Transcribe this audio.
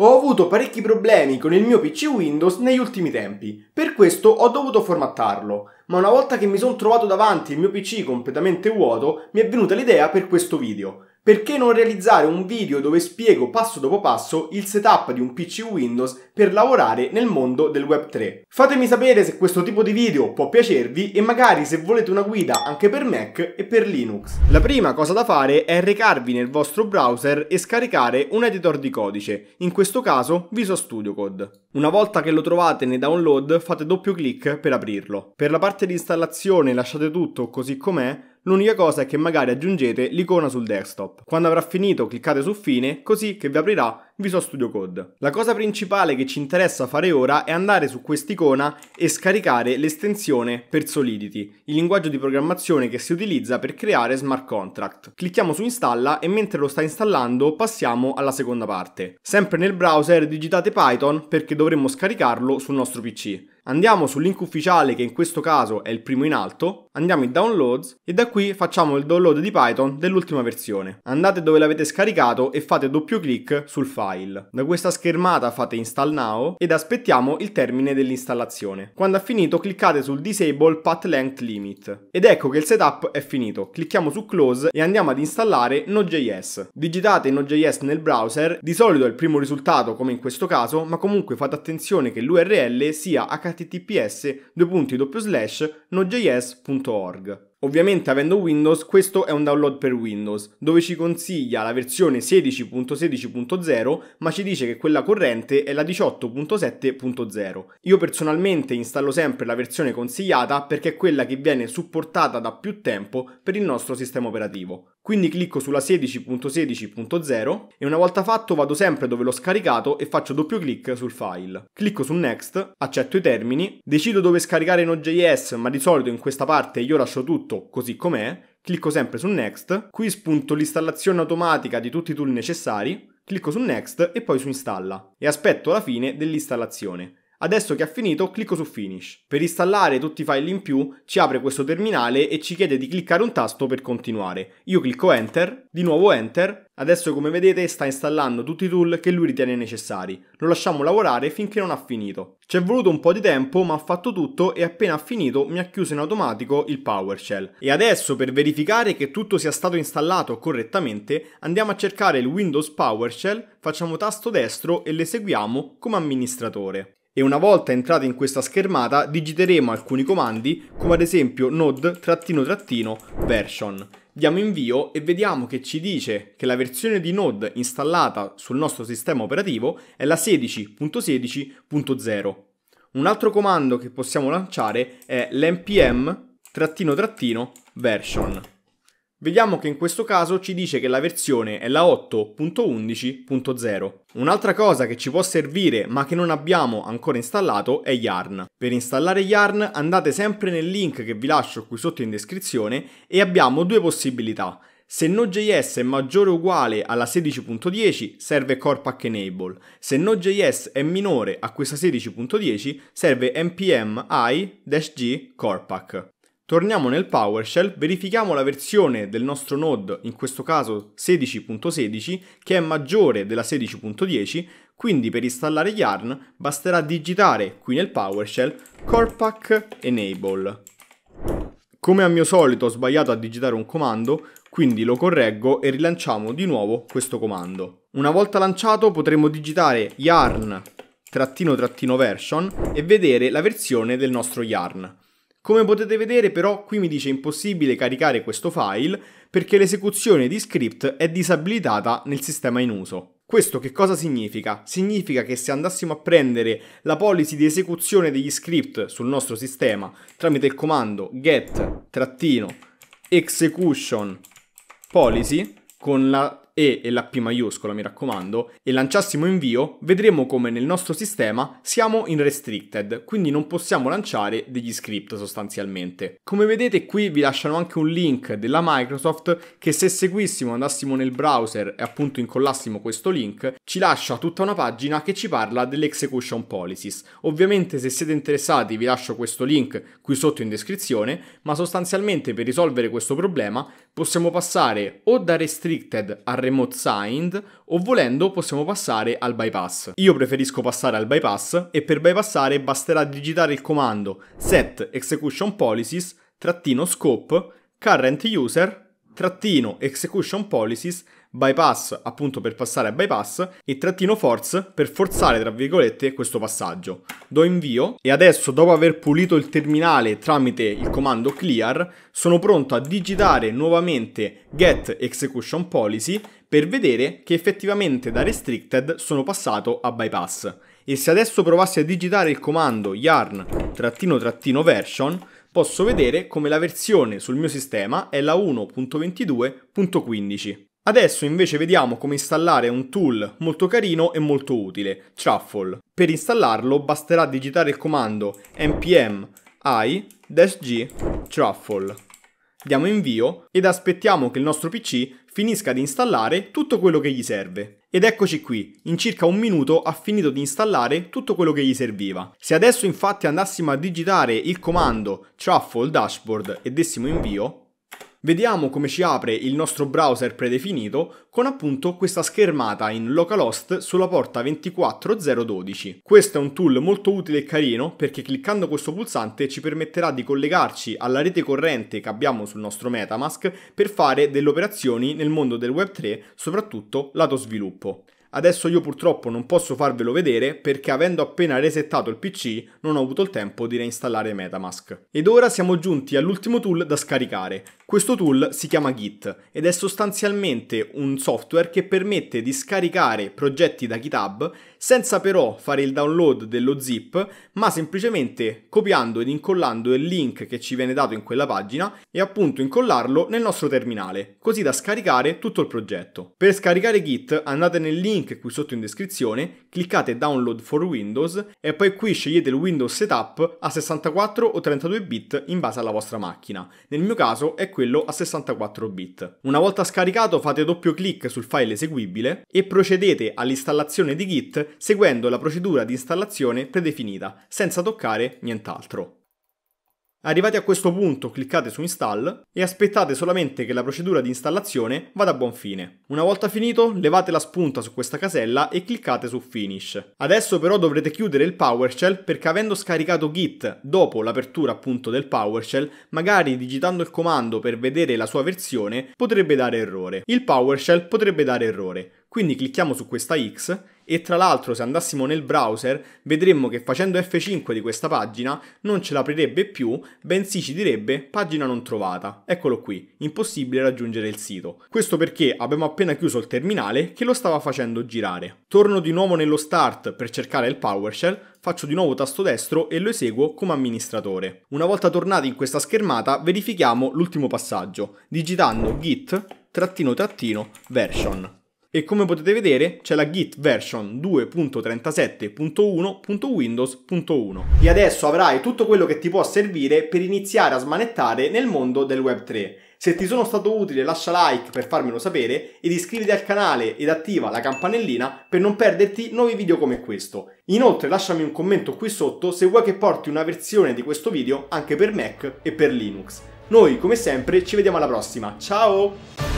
Ho avuto parecchi problemi con il mio PC Windows negli ultimi tempi, per questo ho dovuto formattarlo, ma una volta che mi sono trovato davanti il mio PC completamente vuoto mi è venuta l'idea per questo video. Perché non realizzare un video dove spiego passo dopo passo il setup di un PC Windows per lavorare nel mondo del Web 3? Fatemi sapere se questo tipo di video può piacervi e magari se volete una guida anche per Mac e per Linux. La prima cosa da fare è recarvi nel vostro browser e scaricare un editor di codice, in questo caso Visual Studio Code. Una volta che lo trovate nei download fate doppio clic per aprirlo. Per la parte di installazione lasciate tutto così com'è, L'unica cosa è che magari aggiungete l'icona sul desktop. Quando avrà finito cliccate su fine così che vi aprirà Visual Studio Code. La cosa principale che ci interessa fare ora è andare su quest'icona e scaricare l'estensione per Solidity, il linguaggio di programmazione che si utilizza per creare smart contract. Clicchiamo su installa e mentre lo sta installando passiamo alla seconda parte. Sempre nel browser digitate Python perché dovremmo scaricarlo sul nostro PC. Andiamo sul link ufficiale che in questo caso è il primo in alto, andiamo in downloads e da qui facciamo il download di Python dell'ultima versione. Andate dove l'avete scaricato e fate doppio clic sul file file. Da questa schermata fate install now ed aspettiamo il termine dell'installazione. Quando ha finito cliccate sul disable path length limit ed ecco che il setup è finito. Clicchiamo su close e andiamo ad installare Node.js. Digitate Node.js nel browser, di solito è il primo risultato come in questo caso, ma comunque fate attenzione che l'URL sia https://nodejs.org. Ovviamente avendo Windows questo è un download per Windows, dove ci consiglia la versione 16.16.0 ma ci dice che quella corrente è la 18.7.0. Io personalmente installo sempre la versione consigliata perché è quella che viene supportata da più tempo per il nostro sistema operativo. Quindi clicco sulla 16.16.0 e una volta fatto vado sempre dove l'ho scaricato e faccio doppio clic sul file. Clicco su Next, accetto i termini, decido dove scaricare Node.js, ma di solito in questa parte io lascio tutto così com'è, clicco sempre su Next, qui spunto l'installazione automatica di tutti i tool necessari, clicco su Next e poi su Installa e aspetto la fine dell'installazione. Adesso che ha finito clicco su Finish. Per installare tutti i file in più ci apre questo terminale e ci chiede di cliccare un tasto per continuare. Io clicco Enter, di nuovo Enter, adesso come vedete sta installando tutti i tool che lui ritiene necessari. Lo lasciamo lavorare finché non ha finito. Ci è voluto un po' di tempo ma ha fatto tutto e appena ha finito mi ha chiuso in automatico il PowerShell. E adesso per verificare che tutto sia stato installato correttamente andiamo a cercare il Windows PowerShell, facciamo tasto destro e l'eseguiamo come amministratore e una volta entrati in questa schermata digiteremo alcuni comandi come ad esempio node-version. Diamo invio e vediamo che ci dice che la versione di Node installata sul nostro sistema operativo è la 16.16.0. Un altro comando che possiamo lanciare è l'npm-version. Vediamo che in questo caso ci dice che la versione è la 8.11.0. Un'altra cosa che ci può servire ma che non abbiamo ancora installato è Yarn. Per installare Yarn andate sempre nel link che vi lascio qui sotto in descrizione e abbiamo due possibilità. Se Node.js è maggiore o uguale alla 16.10 serve Core Pack Enable, se Node.js è minore a questa 16.10 serve npm i-g Core Pack. Torniamo nel PowerShell, verifichiamo la versione del nostro node, in questo caso 16.16, che è maggiore della 16.10, quindi per installare Yarn basterà digitare qui nel PowerShell corpac enable. Come a mio solito ho sbagliato a digitare un comando, quindi lo correggo e rilanciamo di nuovo questo comando. Una volta lanciato potremo digitare yarn-version e vedere la versione del nostro yarn. Come potete vedere però qui mi dice impossibile caricare questo file perché l'esecuzione di script è disabilitata nel sistema in uso. Questo che cosa significa? Significa che se andassimo a prendere la policy di esecuzione degli script sul nostro sistema tramite il comando get-execution policy con la e e la P maiuscola mi raccomando, e lanciassimo invio, vedremo come nel nostro sistema siamo in restricted, quindi non possiamo lanciare degli script sostanzialmente. Come vedete qui vi lasciano anche un link della Microsoft che se seguissimo, andassimo nel browser e appunto incollassimo questo link, ci lascia tutta una pagina che ci parla dell'execution policies. Ovviamente se siete interessati vi lascio questo link qui sotto in descrizione, ma sostanzialmente per risolvere questo problema possiamo passare o da restricted a remote signed o volendo possiamo passare al bypass. Io preferisco passare al bypass e per bypassare basterà digitare il comando set execution policies scope current user execution policies bypass appunto per passare a bypass e trattino force per forzare tra virgolette questo passaggio. Do invio e adesso dopo aver pulito il terminale tramite il comando clear sono pronto a digitare nuovamente get execution policy per vedere che effettivamente da restricted sono passato a bypass. E se adesso provassi a digitare il comando yarn trattino trattino version posso vedere come la versione sul mio sistema è la 1.22.15. Adesso invece vediamo come installare un tool molto carino e molto utile, Truffle. Per installarlo basterà digitare il comando npm i-g truffle. Diamo invio ed aspettiamo che il nostro PC finisca di installare tutto quello che gli serve. Ed eccoci qui, in circa un minuto ha finito di installare tutto quello che gli serviva. Se adesso infatti andassimo a digitare il comando truffle dashboard e dessimo invio, Vediamo come ci apre il nostro browser predefinito con appunto questa schermata in localhost sulla porta 24012. Questo è un tool molto utile e carino perché cliccando questo pulsante ci permetterà di collegarci alla rete corrente che abbiamo sul nostro Metamask per fare delle operazioni nel mondo del Web3, soprattutto lato sviluppo. Adesso io purtroppo non posso farvelo vedere perché avendo appena resettato il PC non ho avuto il tempo di reinstallare Metamask. Ed ora siamo giunti all'ultimo tool da scaricare, questo tool si chiama Git ed è sostanzialmente un software che permette di scaricare progetti da GitHub senza però fare il download dello zip, ma semplicemente copiando ed incollando il link che ci viene dato in quella pagina e appunto incollarlo nel nostro terminale, così da scaricare tutto il progetto. Per scaricare Git andate nel link qui sotto in descrizione, cliccate Download for Windows e poi qui scegliete il Windows Setup a 64 o 32 bit in base alla vostra macchina. Nel mio caso è quello a 64 bit. Una volta scaricato fate doppio clic sul file eseguibile e procedete all'installazione di Git seguendo la procedura di installazione predefinita, senza toccare nient'altro. Arrivati a questo punto cliccate su install e aspettate solamente che la procedura di installazione vada a buon fine. Una volta finito levate la spunta su questa casella e cliccate su finish. Adesso però dovrete chiudere il PowerShell perché avendo scaricato Git dopo l'apertura appunto del PowerShell magari digitando il comando per vedere la sua versione potrebbe dare errore. Il PowerShell potrebbe dare errore quindi clicchiamo su questa X e tra l'altro se andassimo nel browser vedremmo che facendo F5 di questa pagina non ce l'aprirebbe più, bensì ci direbbe pagina non trovata. Eccolo qui, impossibile raggiungere il sito. Questo perché abbiamo appena chiuso il terminale che lo stava facendo girare. Torno di nuovo nello start per cercare il PowerShell, faccio di nuovo tasto destro e lo eseguo come amministratore. Una volta tornati in questa schermata verifichiamo l'ultimo passaggio, digitando git trattino trattino version e come potete vedere c'è la git version 2.37.1.windows.1 e adesso avrai tutto quello che ti può servire per iniziare a smanettare nel mondo del web 3. Se ti sono stato utile lascia like per farmelo sapere ed iscriviti al canale ed attiva la campanellina per non perderti nuovi video come questo. Inoltre lasciami un commento qui sotto se vuoi che porti una versione di questo video anche per Mac e per Linux. Noi come sempre ci vediamo alla prossima, ciao!